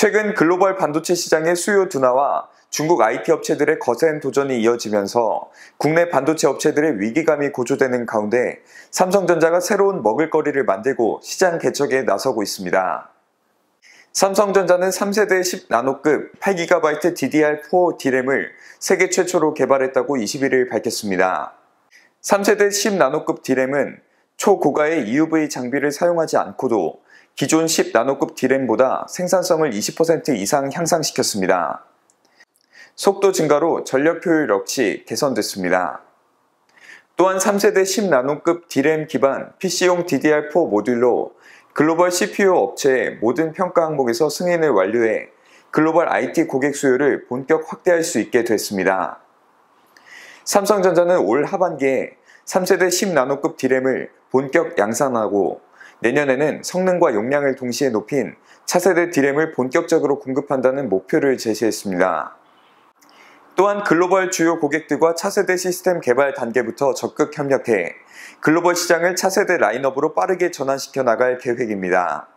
최근 글로벌 반도체 시장의 수요 둔화와 중국 IT 업체들의 거센 도전이 이어지면서 국내 반도체 업체들의 위기감이 고조되는 가운데 삼성전자가 새로운 먹을거리를 만들고 시장 개척에 나서고 있습니다. 삼성전자는 3세대 10나노급 8GB DDR4 디램을 세계 최초로 개발했다고 21일 밝혔습니다. 3세대 10나노급 디램은 초고가의 EUV 장비를 사용하지 않고도 기존 10나노급 디램보다 생산성을 20% 이상 향상시켰습니다. 속도 증가로 전력 효율 역시 개선됐습니다. 또한 3세대 10나노급 디램 기반 PC용 DDR4 모듈로 글로벌 CPU 업체의 모든 평가 항목에서 승인을 완료해 글로벌 IT 고객 수요를 본격 확대할 수 있게 됐습니다. 삼성전자는 올 하반기에 3세대 10나노급 디램을 본격 양산하고 내년에는 성능과 용량을 동시에 높인 차세대 디램을 본격적으로 공급한다는 목표를 제시했습니다. 또한 글로벌 주요 고객들과 차세대 시스템 개발 단계부터 적극 협력해 글로벌 시장을 차세대 라인업으로 빠르게 전환시켜 나갈 계획입니다.